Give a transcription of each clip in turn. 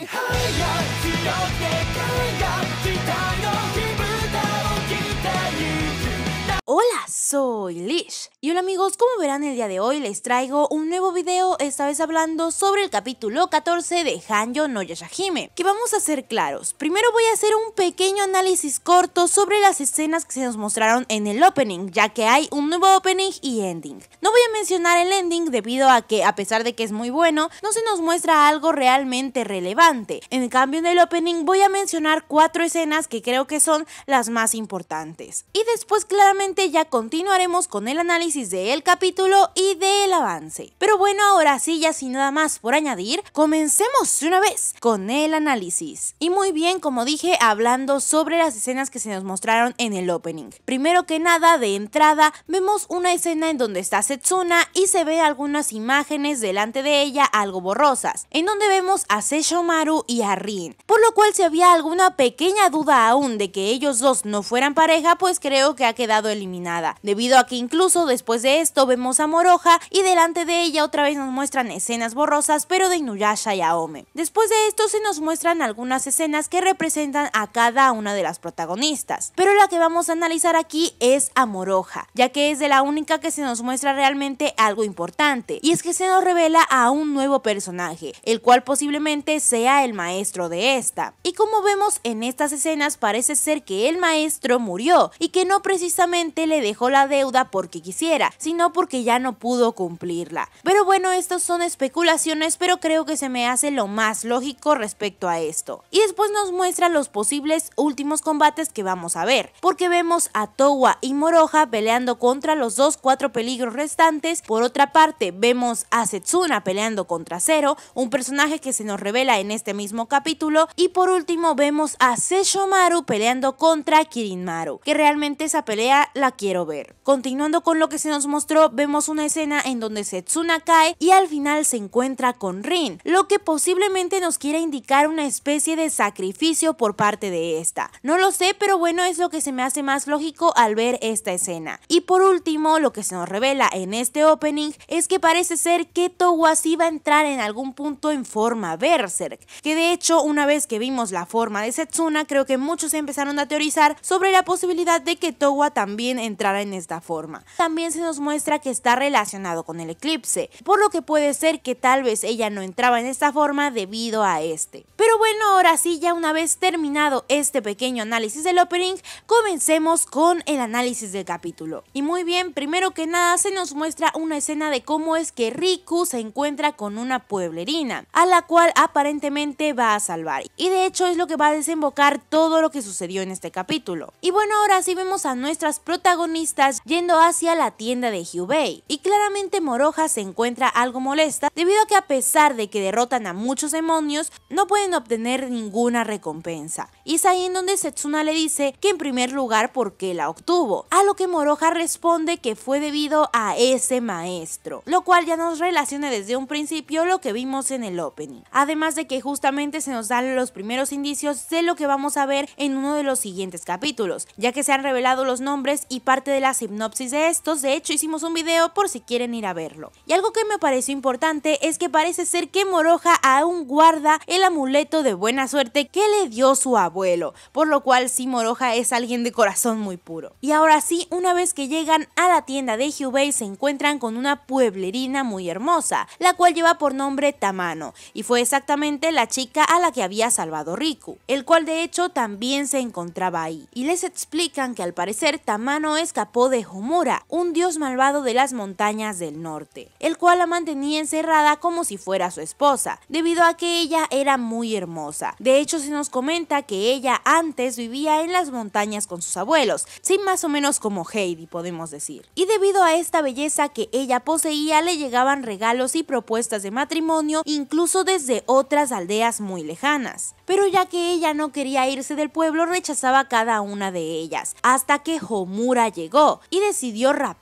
higher 強くて soy Lish. Y hola amigos, como verán el día de hoy les traigo un nuevo video, esta vez hablando sobre el capítulo 14 de Hanjo no Yashahime. Que vamos a ser claros, primero voy a hacer un pequeño análisis corto sobre las escenas que se nos mostraron en el opening, ya que hay un nuevo opening y ending. No voy a mencionar el ending debido a que, a pesar de que es muy bueno, no se nos muestra algo realmente relevante. En cambio en el opening voy a mencionar cuatro escenas que creo que son las más importantes. Y después claramente ya continuamos continuaremos con el análisis del capítulo y del avance. Pero bueno, ahora sí, ya sin nada más por añadir, comencemos una vez con el análisis. Y muy bien, como dije, hablando sobre las escenas que se nos mostraron en el opening. Primero que nada, de entrada, vemos una escena en donde está Setsuna y se ve algunas imágenes delante de ella algo borrosas, en donde vemos a Seishomaru y a Rin, por lo cual si había alguna pequeña duda aún de que ellos dos no fueran pareja, pues creo que ha quedado eliminada debido a que incluso después de esto vemos a Moroja y delante de ella otra vez nos muestran escenas borrosas pero de Inuyasha y Aome. Después de esto se nos muestran algunas escenas que representan a cada una de las protagonistas, pero la que vamos a analizar aquí es a Moroja, ya que es de la única que se nos muestra realmente algo importante, y es que se nos revela a un nuevo personaje, el cual posiblemente sea el maestro de esta. Y como vemos en estas escenas parece ser que el maestro murió y que no precisamente le dejó la deuda porque quisiera, sino porque ya no pudo cumplirla. Pero bueno, estas son especulaciones, pero creo que se me hace lo más lógico respecto a esto. Y después nos muestra los posibles últimos combates que vamos a ver, porque vemos a Towa y Moroja peleando contra los dos cuatro peligros restantes, por otra parte vemos a Setsuna peleando contra Zero, un personaje que se nos revela en este mismo capítulo, y por último vemos a Seshomaru peleando contra Kirinmaru, que realmente esa pelea la quiero ver. Continuando con lo que se nos mostró, vemos una escena en donde Setsuna cae y al final se encuentra con Rin, lo que posiblemente nos quiera indicar una especie de sacrificio por parte de esta. No lo sé, pero bueno, es lo que se me hace más lógico al ver esta escena. Y por último, lo que se nos revela en este opening es que parece ser que sí va a entrar en algún punto en forma Berserk, que de hecho una vez que vimos la forma de Setsuna, creo que muchos empezaron a teorizar sobre la posibilidad de que Towa también entrara en esta forma. También se nos muestra que está relacionado con el eclipse, por lo que puede ser que tal vez ella no entraba en esta forma debido a este. Pero bueno, ahora sí, ya una vez terminado este pequeño análisis del opening, comencemos con el análisis del capítulo. Y muy bien, primero que nada se nos muestra una escena de cómo es que Riku se encuentra con una pueblerina, a la cual aparentemente va a salvar. Y de hecho es lo que va a desembocar todo lo que sucedió en este capítulo. Y bueno, ahora sí vemos a nuestras protagonistas yendo hacia la tienda de Hubei. Y claramente Moroja se encuentra algo molesta debido a que a pesar de que derrotan a muchos demonios, no pueden obtener ninguna recompensa. Y es ahí en donde Setsuna le dice que en primer lugar por qué la obtuvo, a lo que Moroja responde que fue debido a ese maestro, lo cual ya nos relaciona desde un principio lo que vimos en el opening. Además de que justamente se nos dan los primeros indicios de lo que vamos a ver en uno de los siguientes capítulos, ya que se han revelado los nombres y parte de la Sinopsis de estos, de hecho hicimos un video por si quieren ir a verlo. Y algo que me pareció importante es que parece ser que Moroja aún guarda el amuleto de buena suerte que le dio su abuelo, por lo cual si Moroja es alguien de corazón muy puro. Y ahora sí, una vez que llegan a la tienda de Hubei se encuentran con una pueblerina muy hermosa, la cual lleva por nombre Tamano, y fue exactamente la chica a la que había salvado Riku, el cual de hecho también se encontraba ahí. Y les explican que al parecer Tamano escapó de Homura, un dios malvado de las montañas del norte, el cual la mantenía encerrada como si fuera su esposa, debido a que ella era muy hermosa. De hecho, se nos comenta que ella antes vivía en las montañas con sus abuelos, sin más o menos como Heidi, podemos decir. Y debido a esta belleza que ella poseía, le llegaban regalos y propuestas de matrimonio, incluso desde otras aldeas muy lejanas. Pero ya que ella no quería irse del pueblo, rechazaba cada una de ellas, hasta que Homura llegó y decidió rap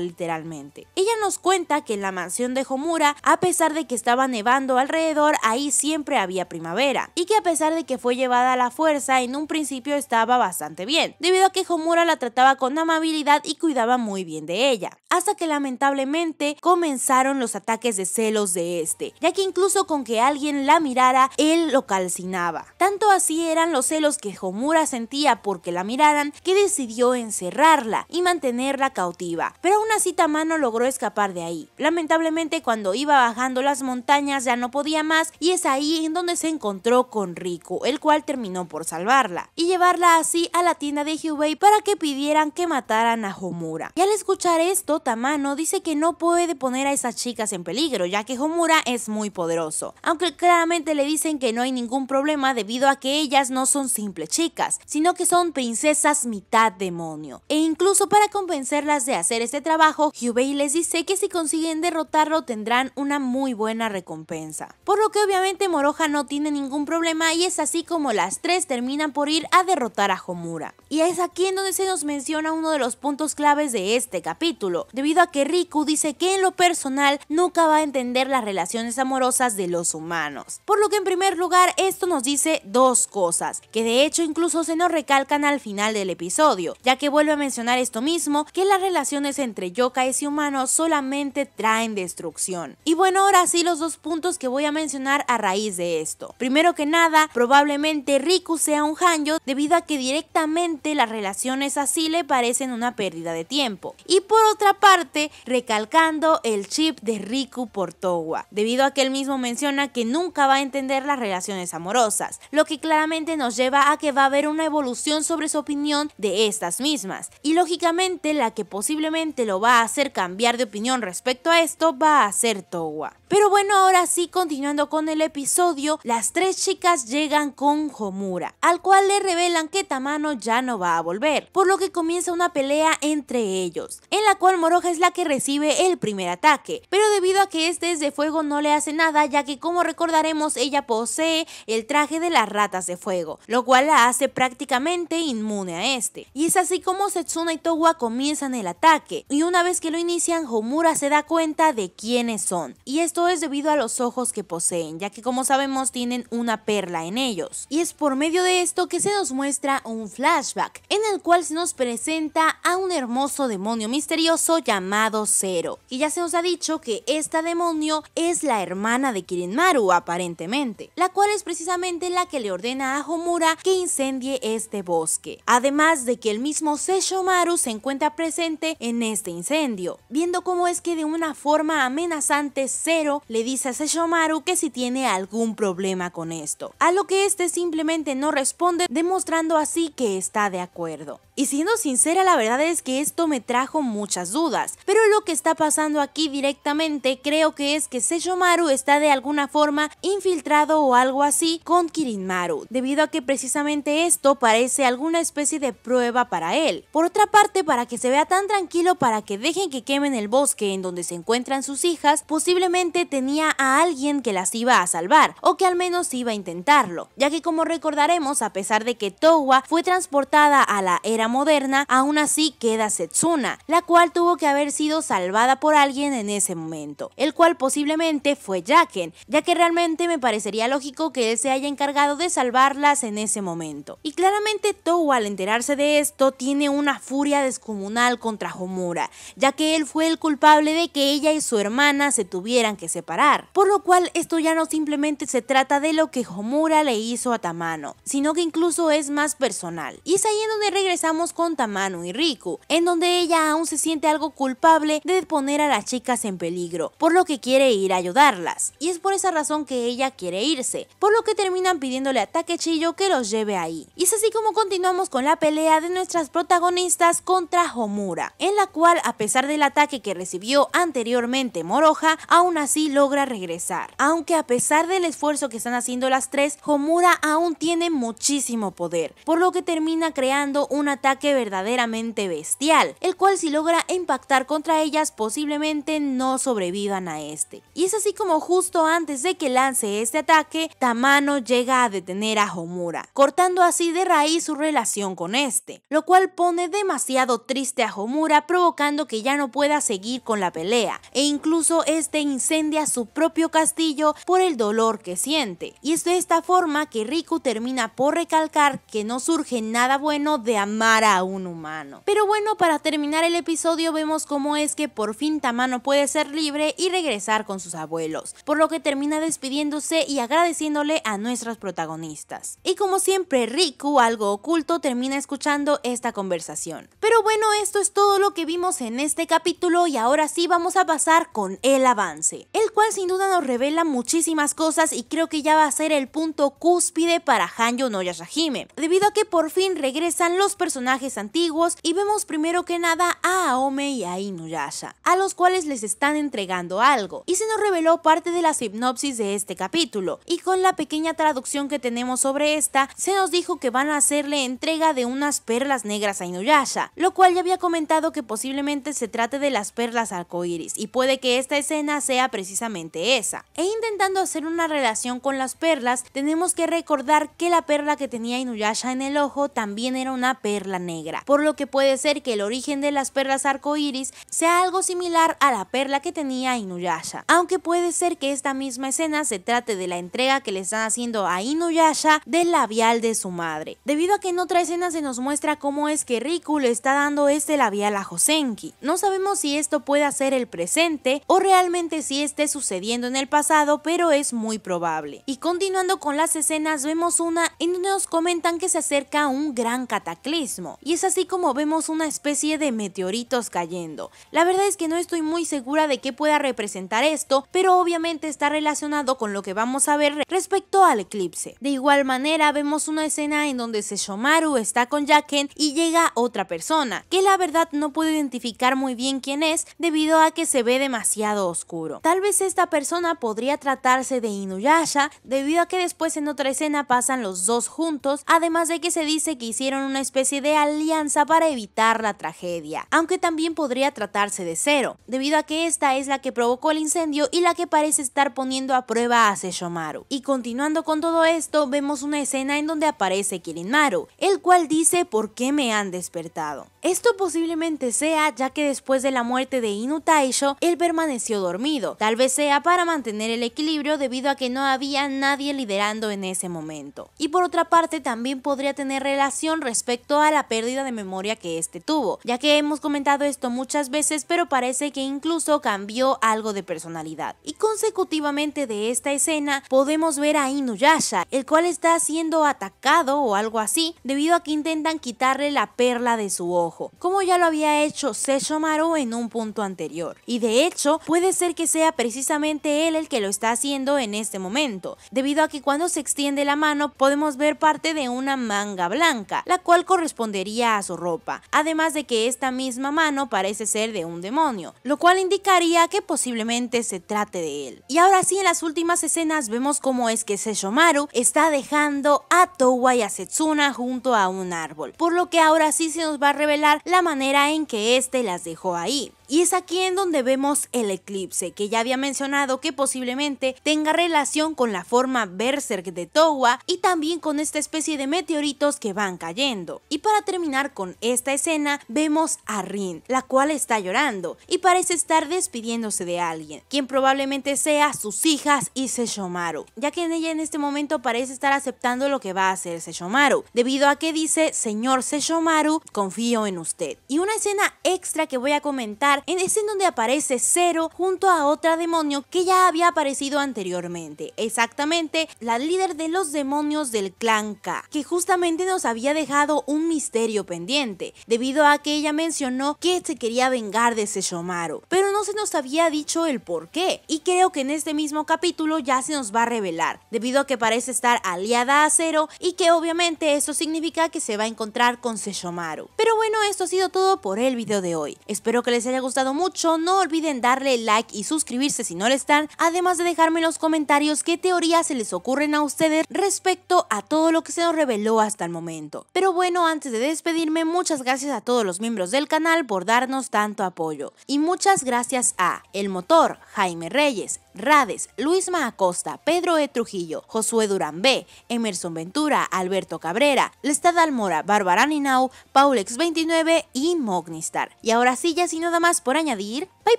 literalmente. Ella nos cuenta que en la mansión de Homura, a pesar de que estaba nevando alrededor, ahí siempre había primavera, y que a pesar de que fue llevada a la fuerza, en un principio estaba bastante bien, debido a que Homura la trataba con amabilidad y cuidaba muy bien de ella, hasta que lamentablemente comenzaron los ataques de celos de este, ya que incluso con que alguien la mirara, él lo calcinaba. Tanto así eran los celos que Homura sentía porque la miraran que decidió encerrarla y mantenerla cautiva, pero aún así Tamano logró escapar de ahí. Lamentablemente cuando iba bajando las montañas ya no podía más y es ahí en donde se encontró con Rico, el cual terminó por salvarla y llevarla así a la tienda de Hubei para que pidieran que mataran a Homura. Y al escuchar esto, Tamano dice que no puede poner a esas chicas en peligro, ya que Homura es muy poderoso. Aunque claramente le dicen que no hay ningún problema debido a que ellas no son simples chicas, sino que son princesas mitad demonio. E incluso para convencerlas de hacer este trabajo, Hyubei les dice que si consiguen derrotarlo tendrán una muy buena recompensa. Por lo que obviamente Moroja no tiene ningún problema y es así como las tres terminan por ir a derrotar a Homura. Y es aquí en donde se nos menciona uno de los puntos claves de este capítulo, debido a que Riku dice que en lo personal nunca va a entender las relaciones amorosas de los humanos. Por lo que en primer lugar esto nos dice dos cosas, que de hecho incluso se nos recalcan al final del episodio, ya que vuelve a mencionar esto mismo, que las relaciones entre yokais y humanos solamente traen destrucción. Y bueno, ahora sí los dos puntos que voy a mencionar a raíz de esto. Primero que nada, probablemente Riku sea un Hanjo debido a que directamente las relaciones así le parecen una pérdida de tiempo. Y por otra parte, recalcando el chip de Riku por Towa, debido a que él mismo menciona que nunca va a entender las relaciones amorosas, lo que claramente nos lleva a que va a haber una evolución sobre su opinión de estas mismas. Y lógicamente la que posiblemente lo va a hacer cambiar de opinión respecto a esto va a ser Towa. Pero bueno, ahora sí, continuando con el episodio, las tres chicas llegan con Homura, al cual le revelan que Tamano ya no va a volver, por lo que comienza una pelea entre ellos, en la cual Moroja es la que recibe el primer ataque, pero debido a que este es de fuego no le hace nada, ya que como recordaremos ella posee el traje de las ratas de fuego, lo cual la hace prácticamente inmune a este. Y es así como Setsuna y Towa comienzan el ataque, y una vez que lo inician, Homura se da cuenta de quiénes son. Y esto es debido a los ojos que poseen, ya que como sabemos tienen una perla en ellos. Y es por medio de esto que se nos muestra un flashback, en el cual se nos presenta a un hermoso demonio misterioso llamado Zero. Y ya se nos ha dicho que esta demonio es la hermana de Kirinmaru, aparentemente, la cual es precisamente la que le ordena a Homura que incendie este bosque. Además de que el mismo Seishomaru se encuentra presente en este incendio, viendo cómo es que de una forma amenazante Zero le dice a Seshomaru que si tiene algún problema con esto, a lo que este simplemente no responde demostrando así que está de acuerdo. Y siendo sincera la verdad es que esto me trajo muchas dudas, pero lo que está pasando aquí directamente creo que es que Seishomaru está de alguna forma infiltrado o algo así con Kirinmaru, debido a que precisamente esto parece alguna especie de prueba para él. Por otra parte, para que se vea tan tranquilo para que dejen que quemen el bosque en donde se encuentran sus hijas, posiblemente tenía a alguien que las iba a salvar, o que al menos iba a intentarlo, ya que como recordaremos, a pesar de que Towa fue transportada a la era moderna, aún así queda Setsuna, la cual tuvo que haber sido salvada por alguien en ese momento el cual posiblemente fue Jacken, ya que realmente me parecería lógico que él se haya encargado de salvarlas en ese momento. Y claramente Tou al enterarse de esto tiene una furia descomunal contra Homura, ya que él fue el culpable de que ella y su hermana se tuvieran que separar, por lo cual esto ya no simplemente se trata de lo que Homura le hizo a Tamano, sino que incluso es más personal. Y es ahí en donde regresamos con Tamano y Riku, en donde ella aún se siente algo culpable de poner a las chicas en peligro por lo que quiere ir a ayudarlas. Y es por esa razón que ella quiere irse, por lo que terminan pidiéndole a Takechillo que los lleve ahí. Y es así como continuamos con la pelea de nuestras protagonistas contra Homura, en la cual a pesar del ataque que recibió anteriormente Moroja, aún así logra regresar. Aunque a pesar del esfuerzo que están haciendo las tres, Homura aún tiene muchísimo poder, por lo que termina creando un ataque verdaderamente bestial, el cual si logra impactar contra ellas posiblemente no sobrevivirá sobrevivan a este. Y es así como justo antes de que lance este ataque, Tamano llega a detener a Homura, cortando así de raíz su relación con este, lo cual pone demasiado triste a Homura provocando que ya no pueda seguir con la pelea e incluso este incendia su propio castillo por el dolor que siente. Y es de esta forma que Riku termina por recalcar que no surge nada bueno de amar a un humano. Pero bueno, para terminar el episodio vemos cómo es que por fin Tamano puede ser y regresar con sus abuelos, por lo que termina despidiéndose y agradeciéndole a nuestras protagonistas. Y como siempre, Riku, algo oculto, termina escuchando esta conversación. Pero bueno, esto es todo lo que vimos en este capítulo y ahora sí vamos a pasar con el avance, el cual sin duda nos revela muchísimas cosas y creo que ya va a ser el punto cúspide para Hanjo no Yashahime, debido a que por fin regresan los personajes antiguos y vemos primero que nada a Aome y a Inuyasha, a los cuales les están entregando entregando algo, y se nos reveló parte de la sinopsis de este capítulo, y con la pequeña traducción que tenemos sobre esta, se nos dijo que van a hacerle entrega de unas perlas negras a Inuyasha, lo cual ya había comentado que posiblemente se trate de las perlas arcoíris, y puede que esta escena sea precisamente esa. E intentando hacer una relación con las perlas, tenemos que recordar que la perla que tenía Inuyasha en el ojo también era una perla negra, por lo que puede ser que el origen de las perlas arcoíris sea algo similar a la perla que tenía ni a Inuyasha. Aunque puede ser que esta misma escena se trate de la entrega que le están haciendo a Inuyasha del labial de su madre. Debido a que en otra escena se nos muestra cómo es que Riku le está dando este labial a Josenki. No sabemos si esto puede ser el presente o realmente si esté sucediendo en el pasado, pero es muy probable. Y continuando con las escenas, vemos una en donde nos comentan que se acerca un gran cataclismo. Y es así como vemos una especie de meteoritos cayendo. La verdad es que no estoy muy segura de qué pueda representar esto, pero obviamente está relacionado con lo que vamos a ver respecto al eclipse. De igual manera, vemos una escena en donde Seshomaru está con Jaken y llega otra persona, que la verdad no puede identificar muy bien quién es debido a que se ve demasiado oscuro. Tal vez esta persona podría tratarse de Inuyasha debido a que después en otra escena pasan los dos juntos, además de que se dice que hicieron una especie de alianza para evitar la tragedia, aunque también podría tratarse de Zero, debido a que esta es la que provocó el incendio y la que parece estar poniendo a prueba a Seishomaru. Y continuando con todo esto, vemos una escena en donde aparece Maru, el cual dice por qué me han despertado. Esto posiblemente sea ya que después de la muerte de Inutaisho él permaneció dormido, tal vez sea para mantener el equilibrio debido a que no había nadie liderando en ese momento. Y por otra parte también podría tener relación respecto a la pérdida de memoria que este tuvo, ya que hemos comentado esto muchas veces pero parece que incluso cambió algo de personalidad. Y consecutivamente de esta escena podemos ver a Inuyasha, el cual está siendo atacado o algo así debido a que intentan quitarle la perla de su ojo, como ya lo había hecho Seshomaru en un punto anterior. Y de hecho, puede ser que sea precisamente él el que lo está haciendo en este momento, debido a que cuando se extiende la mano podemos ver parte de una manga blanca, la cual correspondería a su ropa, además de que esta misma mano parece ser de un demonio, lo cual indicaría que posiblemente se trate de él. Y ahora sí, en las últimas escenas vemos cómo es que Seishomaru está dejando a Towa y a Setsuna junto a un árbol, por lo que ahora sí se nos va a revelar la manera en que este las dejó ahí. Y es aquí en donde vemos el eclipse, que ya había mencionado que posiblemente tenga relación con la forma Berserk de Towa y también con esta especie de meteoritos que van cayendo. Y para terminar con esta escena, vemos a Rin, la cual está llorando y parece estar despidiéndose de alguien, quien probablemente sea sus hijas y Sesshomaru ya que en ella en este momento parece estar aceptando lo que va a hacer Sesshomaru debido a que dice, señor Seshomaru, confío en usted. Y una escena extra que voy a comentar en es donde aparece Zero junto a otra demonio que ya había aparecido anteriormente, exactamente la líder de los demonios del clan K, que justamente nos había dejado un misterio pendiente, debido a que ella mencionó que se quería vengar de Seyomaru, pero no se nos había dicho el por qué, y creo que en este mismo capítulo ya se nos va a revelar, debido a que parece estar aliada a Zero y que obviamente eso significa que se va a encontrar con Seyomaru. Pero bueno, esto ha sido todo por el video de hoy, espero que les haya gustado gustado mucho, no olviden darle like y suscribirse si no lo están, además de dejarme en los comentarios qué teorías se les ocurren a ustedes respecto a todo lo que se nos reveló hasta el momento. Pero bueno, antes de despedirme, muchas gracias a todos los miembros del canal por darnos tanto apoyo. Y muchas gracias a El Motor, Jaime Reyes, Rades, Luis Maacosta, Pedro E. Trujillo, Josué Durán B., Emerson Ventura, Alberto Cabrera, Lestad Almora, Bárbara Ninau, Paulex29 y Mognistar. Y ahora sí, ya sin nada más por añadir, bye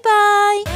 bye.